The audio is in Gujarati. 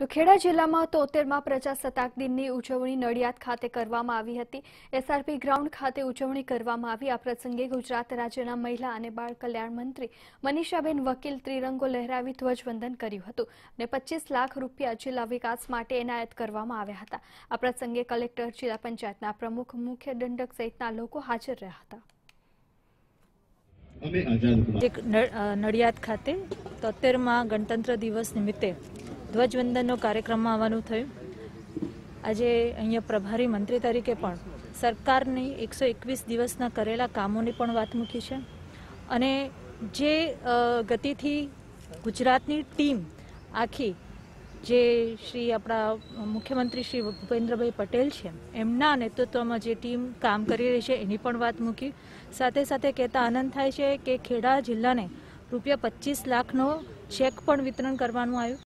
તો ખેડા જિલ્લામાં તોતેરમાં પ્રજાસત્તાક દિનની ઉજવણી નડિયાદ ખાતે કરવામાં આવી હતી એસઆરપી ગ્રાઉન્ડ ખાતે ઉજવણી કરવામાં આવી આ પ્રસંગે ગુજરાત રાજ્યના મહિલા અને બાળ કલ્યાણ મંત્રી મનીષાબેન વકીલ ત્રિરંગો લહેરાવી ધ્વજવંદન કર્યું હતું અને પચીસ લાખ રૂપિયા જિલ્લા વિકાસ માટે એનાયત કરવામાં આવ્યા હતા આ પ્રસંગે કલેક્ટર જિલ્લા પંચાયતના પ્રમુખ મુખ્ય દંડક સહિતના લોકો હાજર રહ્યા હતા નડિયાદ ખાતે તોતેરમાં ગણતંત્ર દિવસ નિમિત્તે ધ્વજવંદનનો કાર્યક્રમમાં આવવાનું થયું આજે અહીંયા પ્રભારી મંત્રી તરીકે પણ સરકારની એકસો એકવીસ દિવસના કરેલા કામોની પણ વાત મૂકી છે અને જે ગતિથી ગુજરાતની ટીમ આખી જે શ્રી આપણા મુખ્યમંત્રી શ્રી ભૂપેન્દ્રભાઈ પટેલ છે એમના નેતૃત્વમાં જે ટીમ કામ કરી રહી છે એની પણ વાત મૂકી સાથે સાથે કહેતા આનંદ થાય છે કે ખેડા જિલ્લાને રૂપિયા પચીસ લાખનો ચેક પણ વિતરણ કરવાનું આવ્યું